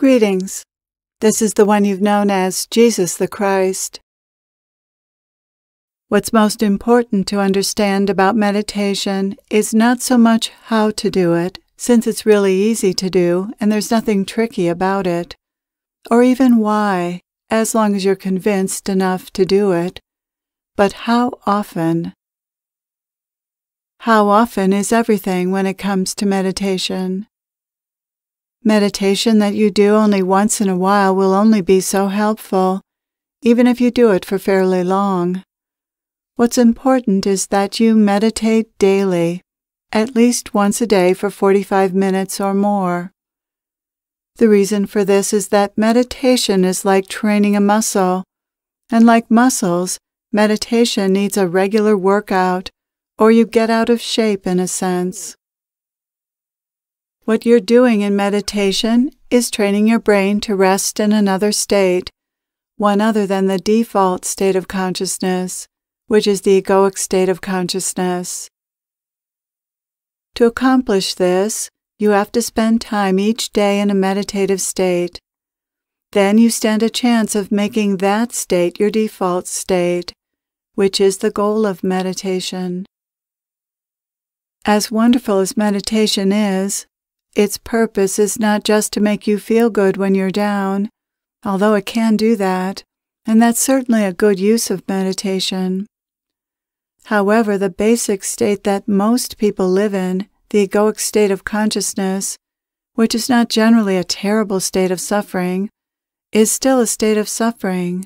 Greetings. This is the one you've known as Jesus the Christ. What's most important to understand about meditation is not so much how to do it, since it's really easy to do and there's nothing tricky about it, or even why, as long as you're convinced enough to do it, but how often. How often is everything when it comes to meditation? Meditation that you do only once in a while will only be so helpful, even if you do it for fairly long. What's important is that you meditate daily, at least once a day for 45 minutes or more. The reason for this is that meditation is like training a muscle, and like muscles, meditation needs a regular workout, or you get out of shape in a sense. What you're doing in meditation is training your brain to rest in another state, one other than the default state of consciousness, which is the egoic state of consciousness. To accomplish this, you have to spend time each day in a meditative state. Then you stand a chance of making that state your default state, which is the goal of meditation. As wonderful as meditation is, its purpose is not just to make you feel good when you're down, although it can do that, and that's certainly a good use of meditation. However, the basic state that most people live in, the egoic state of consciousness, which is not generally a terrible state of suffering, is still a state of suffering.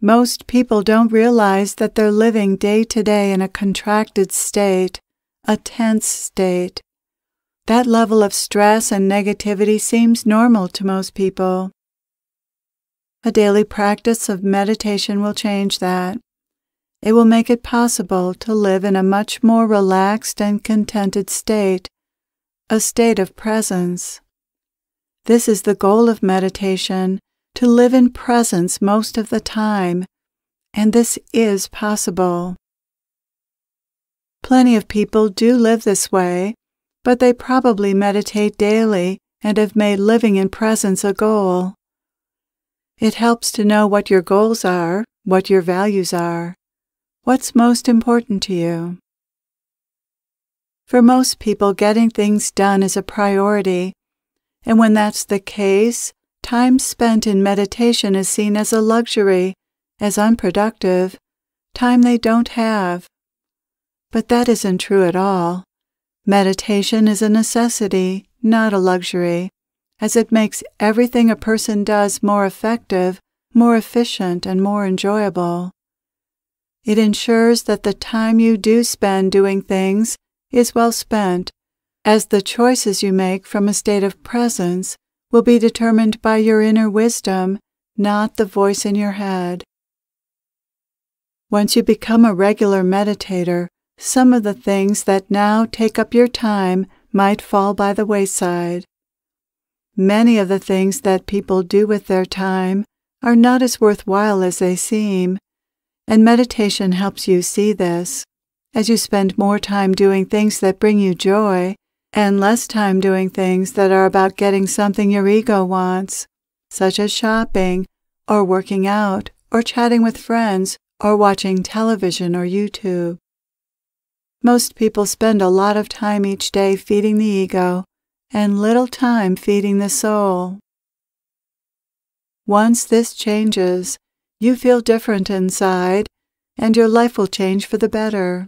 Most people don't realize that they're living day to day in a contracted state, a tense state, that level of stress and negativity seems normal to most people. A daily practice of meditation will change that. It will make it possible to live in a much more relaxed and contented state, a state of presence. This is the goal of meditation to live in presence most of the time, and this is possible. Plenty of people do live this way, but they probably meditate daily and have made living in presence a goal. It helps to know what your goals are, what your values are, what's most important to you. For most people, getting things done is a priority, and when that's the case, time spent in meditation is seen as a luxury, as unproductive, time they don't have. But that isn't true at all. Meditation is a necessity, not a luxury, as it makes everything a person does more effective, more efficient, and more enjoyable. It ensures that the time you do spend doing things is well spent, as the choices you make from a state of presence will be determined by your inner wisdom, not the voice in your head. Once you become a regular meditator, some of the things that now take up your time might fall by the wayside. Many of the things that people do with their time are not as worthwhile as they seem, and meditation helps you see this. As you spend more time doing things that bring you joy and less time doing things that are about getting something your ego wants, such as shopping or working out or chatting with friends or watching television or YouTube. Most people spend a lot of time each day feeding the ego and little time feeding the soul. Once this changes, you feel different inside and your life will change for the better.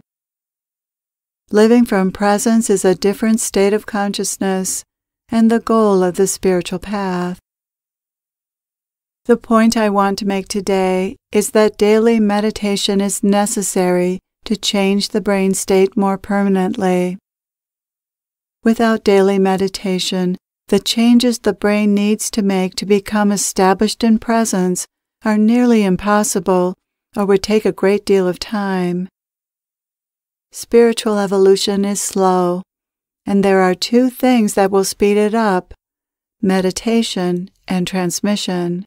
Living from presence is a different state of consciousness and the goal of the spiritual path. The point I want to make today is that daily meditation is necessary to change the brain state more permanently. Without daily meditation, the changes the brain needs to make to become established in presence are nearly impossible or would take a great deal of time. Spiritual evolution is slow, and there are two things that will speed it up meditation and transmission.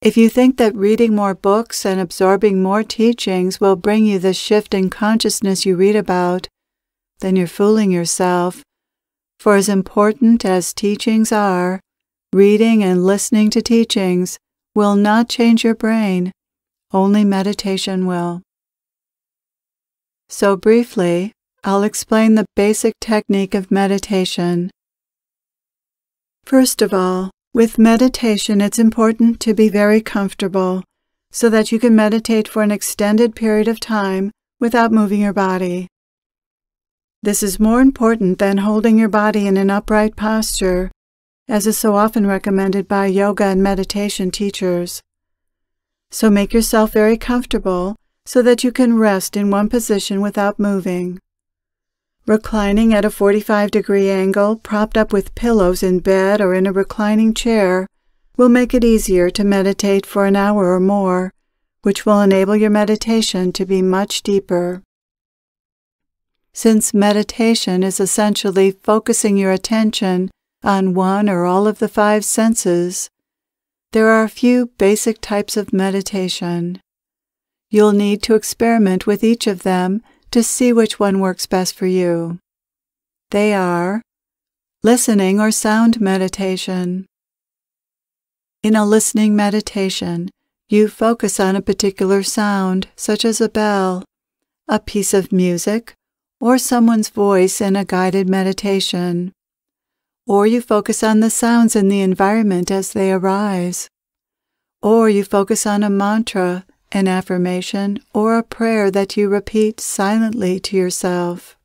If you think that reading more books and absorbing more teachings will bring you the shift in consciousness you read about, then you're fooling yourself. For as important as teachings are, reading and listening to teachings will not change your brain, only meditation will. So, briefly, I'll explain the basic technique of meditation. First of all, with meditation, it's important to be very comfortable so that you can meditate for an extended period of time without moving your body. This is more important than holding your body in an upright posture, as is so often recommended by yoga and meditation teachers. So make yourself very comfortable so that you can rest in one position without moving reclining at a 45 degree angle, propped up with pillows in bed or in a reclining chair, will make it easier to meditate for an hour or more, which will enable your meditation to be much deeper. Since meditation is essentially focusing your attention on one or all of the five senses, there are a few basic types of meditation. You'll need to experiment with each of them to see which one works best for you. They are listening or sound meditation. In a listening meditation, you focus on a particular sound, such as a bell, a piece of music, or someone's voice in a guided meditation. Or you focus on the sounds in the environment as they arise. Or you focus on a mantra an affirmation, or a prayer that you repeat silently to yourself.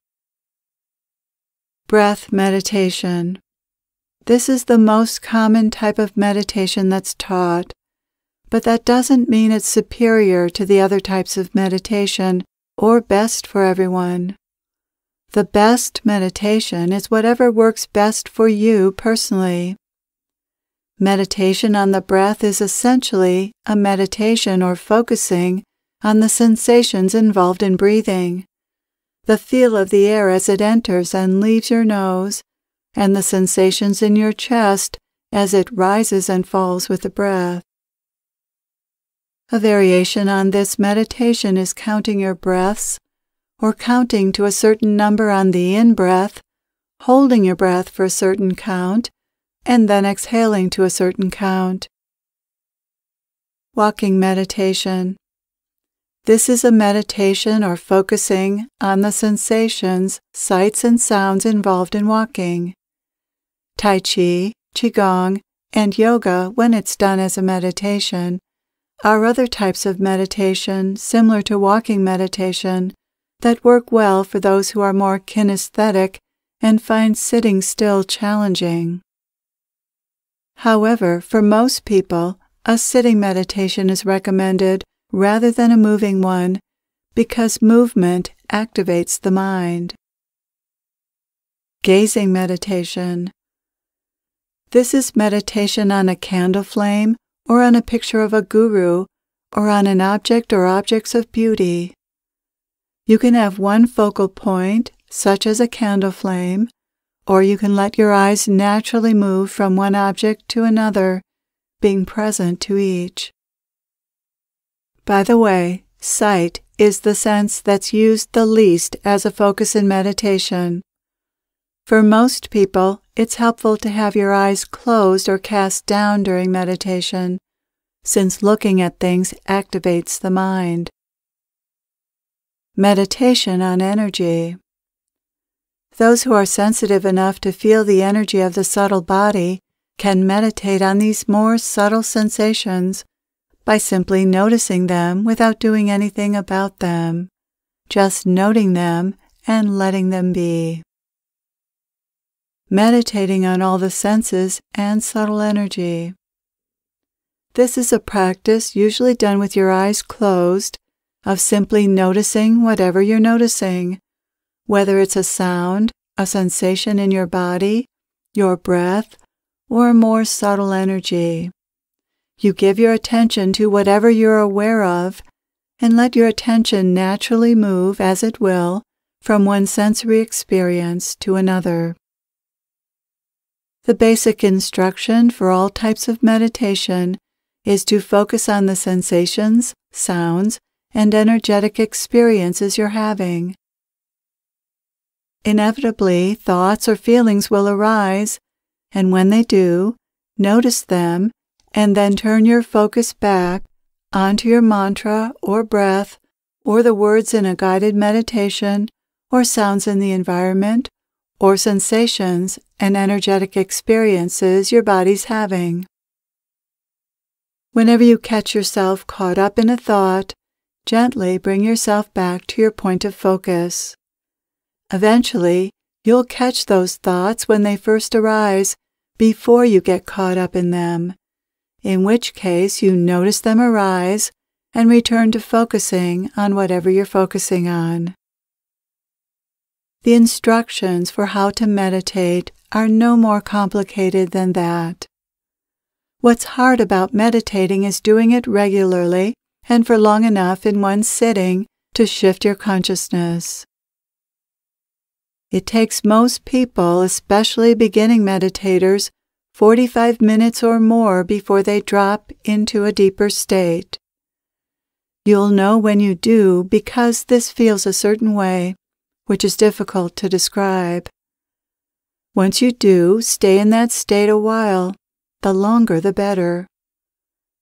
Breath meditation. This is the most common type of meditation that's taught, but that doesn't mean it's superior to the other types of meditation or best for everyone. The best meditation is whatever works best for you personally. Meditation on the breath is essentially a meditation or focusing on the sensations involved in breathing. The feel of the air as it enters and leaves your nose, and the sensations in your chest as it rises and falls with the breath. A variation on this meditation is counting your breaths, or counting to a certain number on the in breath, holding your breath for a certain count, and then exhaling to a certain count. Walking meditation. This is a meditation or focusing on the sensations, sights, and sounds involved in walking. Tai Chi, Qigong, and yoga, when it's done as a meditation, are other types of meditation similar to walking meditation that work well for those who are more kinesthetic and find sitting still challenging. However, for most people, a sitting meditation is recommended rather than a moving one because movement activates the mind. Gazing meditation. This is meditation on a candle flame or on a picture of a guru or on an object or objects of beauty. You can have one focal point, such as a candle flame, or you can let your eyes naturally move from one object to another, being present to each. By the way, sight is the sense that's used the least as a focus in meditation. For most people, it's helpful to have your eyes closed or cast down during meditation, since looking at things activates the mind. Meditation on Energy those who are sensitive enough to feel the energy of the subtle body can meditate on these more subtle sensations by simply noticing them without doing anything about them, just noting them and letting them be. Meditating on all the senses and subtle energy. This is a practice usually done with your eyes closed of simply noticing whatever you're noticing whether it's a sound, a sensation in your body, your breath, or a more subtle energy. You give your attention to whatever you're aware of and let your attention naturally move as it will from one sensory experience to another. The basic instruction for all types of meditation is to focus on the sensations, sounds, and energetic experiences you're having. Inevitably, thoughts or feelings will arise, and when they do, notice them and then turn your focus back onto your mantra or breath or the words in a guided meditation or sounds in the environment or sensations and energetic experiences your body's having. Whenever you catch yourself caught up in a thought, gently bring yourself back to your point of focus. Eventually, you'll catch those thoughts when they first arise before you get caught up in them, in which case you notice them arise and return to focusing on whatever you're focusing on. The instructions for how to meditate are no more complicated than that. What's hard about meditating is doing it regularly and for long enough in one sitting to shift your consciousness. It takes most people, especially beginning meditators, 45 minutes or more before they drop into a deeper state. You'll know when you do because this feels a certain way, which is difficult to describe. Once you do, stay in that state a while, the longer the better.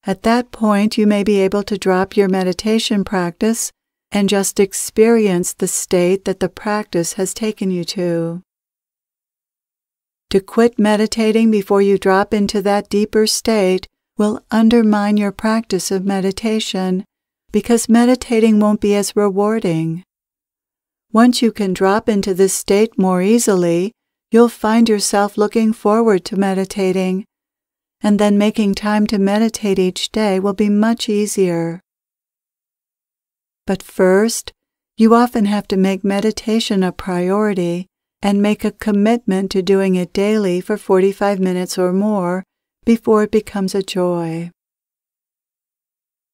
At that point, you may be able to drop your meditation practice and just experience the state that the practice has taken you to. To quit meditating before you drop into that deeper state will undermine your practice of meditation because meditating won't be as rewarding. Once you can drop into this state more easily, you'll find yourself looking forward to meditating, and then making time to meditate each day will be much easier. But first, you often have to make meditation a priority and make a commitment to doing it daily for 45 minutes or more before it becomes a joy.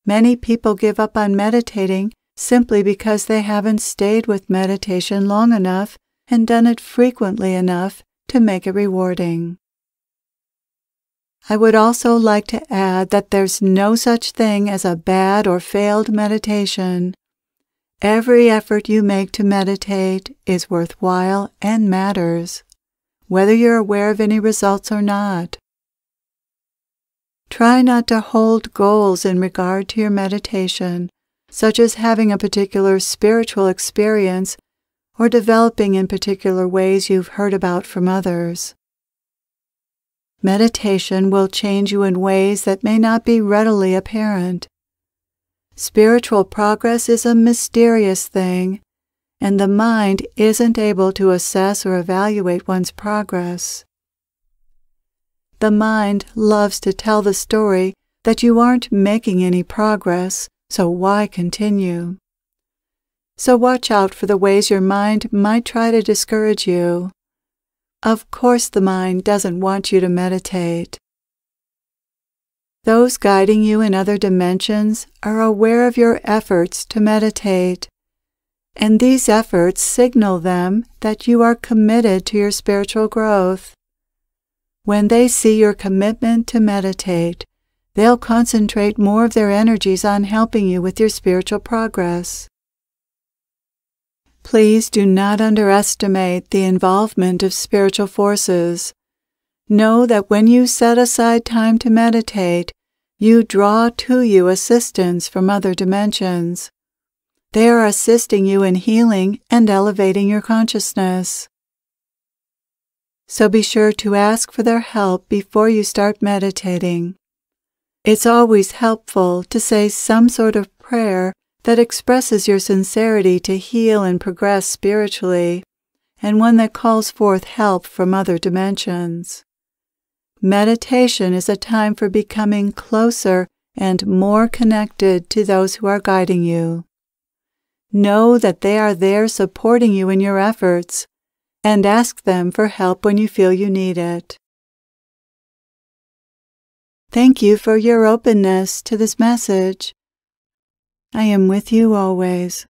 Many people give up on meditating simply because they haven't stayed with meditation long enough and done it frequently enough to make it rewarding. I would also like to add that there's no such thing as a bad or failed meditation. Every effort you make to meditate is worthwhile and matters, whether you're aware of any results or not. Try not to hold goals in regard to your meditation, such as having a particular spiritual experience or developing in particular ways you've heard about from others. Meditation will change you in ways that may not be readily apparent. Spiritual progress is a mysterious thing, and the mind isn't able to assess or evaluate one's progress. The mind loves to tell the story that you aren't making any progress, so why continue? So watch out for the ways your mind might try to discourage you. Of course, the mind doesn't want you to meditate. Those guiding you in other dimensions are aware of your efforts to meditate, and these efforts signal them that you are committed to your spiritual growth. When they see your commitment to meditate, they'll concentrate more of their energies on helping you with your spiritual progress. Please do not underestimate the involvement of spiritual forces. Know that when you set aside time to meditate, you draw to you assistance from other dimensions. They are assisting you in healing and elevating your consciousness. So be sure to ask for their help before you start meditating. It's always helpful to say some sort of prayer that expresses your sincerity to heal and progress spiritually, and one that calls forth help from other dimensions. Meditation is a time for becoming closer and more connected to those who are guiding you. Know that they are there supporting you in your efforts and ask them for help when you feel you need it. Thank you for your openness to this message. I am with you always.